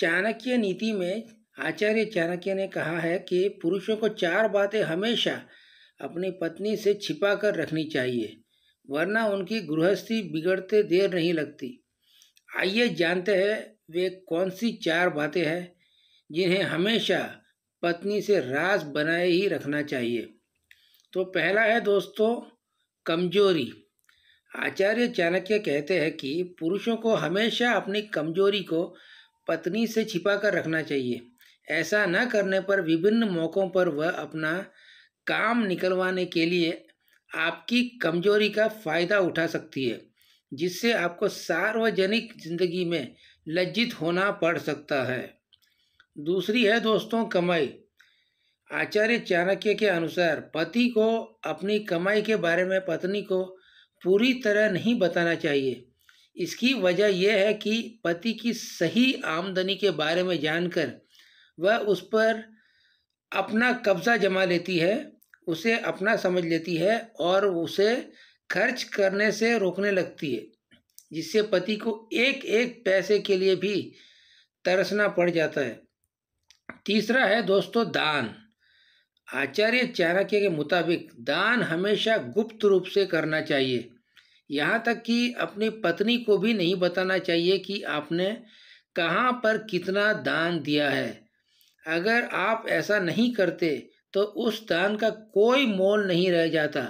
चाणक्य नीति में आचार्य चाणक्य ने कहा है कि पुरुषों को चार बातें हमेशा अपनी पत्नी से छिपा कर रखनी चाहिए वरना उनकी गृहस्थी बिगड़ते देर नहीं लगती आइए जानते हैं वे कौन सी चार बातें हैं जिन्हें हमेशा पत्नी से राज बनाए ही रखना चाहिए तो पहला है दोस्तों कमजोरी आचार्य चाणक्य कहते हैं कि पुरुषों को हमेशा अपनी कमजोरी को पत्नी से छिपा कर रखना चाहिए ऐसा न करने पर विभिन्न मौक़ों पर वह अपना काम निकलवाने के लिए आपकी कमजोरी का फ़ायदा उठा सकती है जिससे आपको सार्वजनिक जिंदगी में लज्जित होना पड़ सकता है दूसरी है दोस्तों कमाई आचार्य चाणक्य के अनुसार पति को अपनी कमाई के बारे में पत्नी को पूरी तरह नहीं बताना चाहिए इसकी वजह यह है कि पति की सही आमदनी के बारे में जानकर वह उस पर अपना कब्जा जमा लेती है उसे अपना समझ लेती है और उसे खर्च करने से रोकने लगती है जिससे पति को एक एक पैसे के लिए भी तरसना पड़ जाता है तीसरा है दोस्तों दान आचार्य चाणक्य के मुताबिक दान हमेशा गुप्त रूप से करना चाहिए यहाँ तक कि अपनी पत्नी को भी नहीं बताना चाहिए कि आपने कहाँ पर कितना दान दिया है अगर आप ऐसा नहीं करते तो उस दान का कोई मोल नहीं रह जाता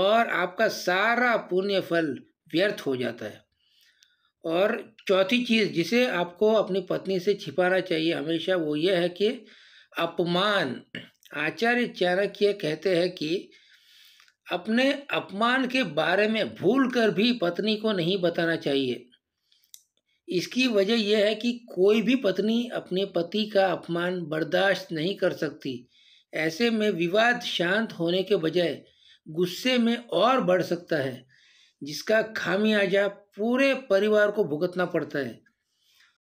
और आपका सारा पुण्य फल व्यर्थ हो जाता है और चौथी चीज़ जिसे आपको अपनी पत्नी से छिपाना चाहिए हमेशा वो ये है कि अपमान आचार्य चाणक्य कहते हैं कि अपने अपमान के बारे में भूल कर भी पत्नी को नहीं बताना चाहिए इसकी वजह यह है कि कोई भी पत्नी अपने पति का अपमान बर्दाश्त नहीं कर सकती ऐसे में विवाद शांत होने के बजाय गुस्से में और बढ़ सकता है जिसका खामियाजा पूरे परिवार को भुगतना पड़ता है